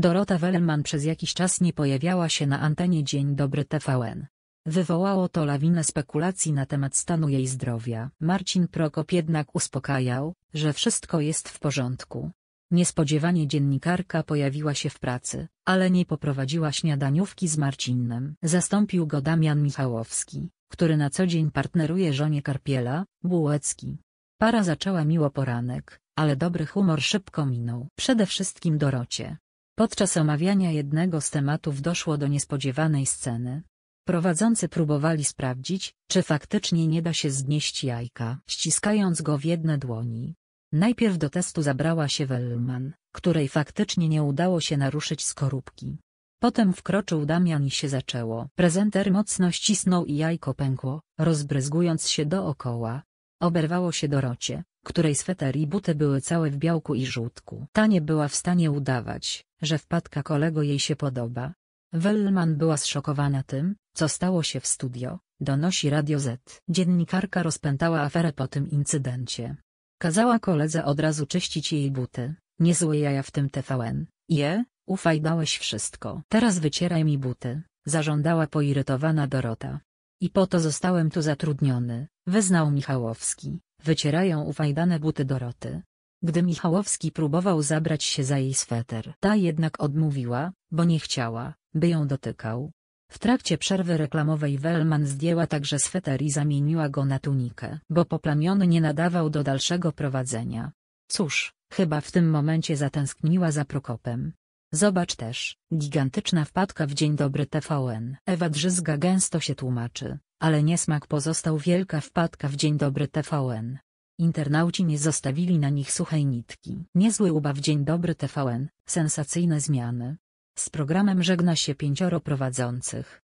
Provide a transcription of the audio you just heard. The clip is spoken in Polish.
Dorota Wellman przez jakiś czas nie pojawiała się na antenie Dzień Dobry TVN. Wywołało to lawinę spekulacji na temat stanu jej zdrowia. Marcin Prokop jednak uspokajał, że wszystko jest w porządku. Niespodziewanie dziennikarka pojawiła się w pracy, ale nie poprowadziła śniadaniówki z Marcinem. Zastąpił go Damian Michałowski, który na co dzień partneruje żonie Karpiela, Bułecki. Para zaczęła miło poranek, ale dobry humor szybko minął. Przede wszystkim Dorocie, Podczas omawiania jednego z tematów doszło do niespodziewanej sceny. Prowadzący próbowali sprawdzić, czy faktycznie nie da się zgnieść jajka, ściskając go w jedne dłoni. Najpierw do testu zabrała się Wellman, której faktycznie nie udało się naruszyć skorupki. Potem wkroczył Damian i się zaczęło. Prezenter mocno ścisnął i jajko pękło, rozbryzgując się dookoła. Oberwało się Dorocie, której sweter i buty były całe w białku i żółtku. Ta nie była w stanie udawać, że wpadka kolego jej się podoba. Wellman była zszokowana tym, co stało się w studio, donosi Radio Z. Dziennikarka rozpętała aferę po tym incydencie. Kazała koledze od razu czyścić jej buty, niezłe jaja w tym TVN, je, ufaj dałeś wszystko. Teraz wycieraj mi buty, zażądała poirytowana Dorota. I po to zostałem tu zatrudniony, wyznał Michałowski. Wycierają ufajdane buty Doroty. Gdy Michałowski próbował zabrać się za jej sweter, ta jednak odmówiła, bo nie chciała, by ją dotykał. W trakcie przerwy reklamowej Wellman zdjęła także sweter i zamieniła go na tunikę, bo poplamiony nie nadawał do dalszego prowadzenia. Cóż, chyba w tym momencie zatęskniła za Prokopem. Zobacz też, gigantyczna wpadka w Dzień Dobry TVN. Ewa Drzyzga gęsto się tłumaczy ale niesmak pozostał wielka wpadka w Dzień Dobry TVN. Internauci nie zostawili na nich suchej nitki. Niezły ubaw Dzień Dobry TVN, sensacyjne zmiany. Z programem żegna się pięcioro prowadzących.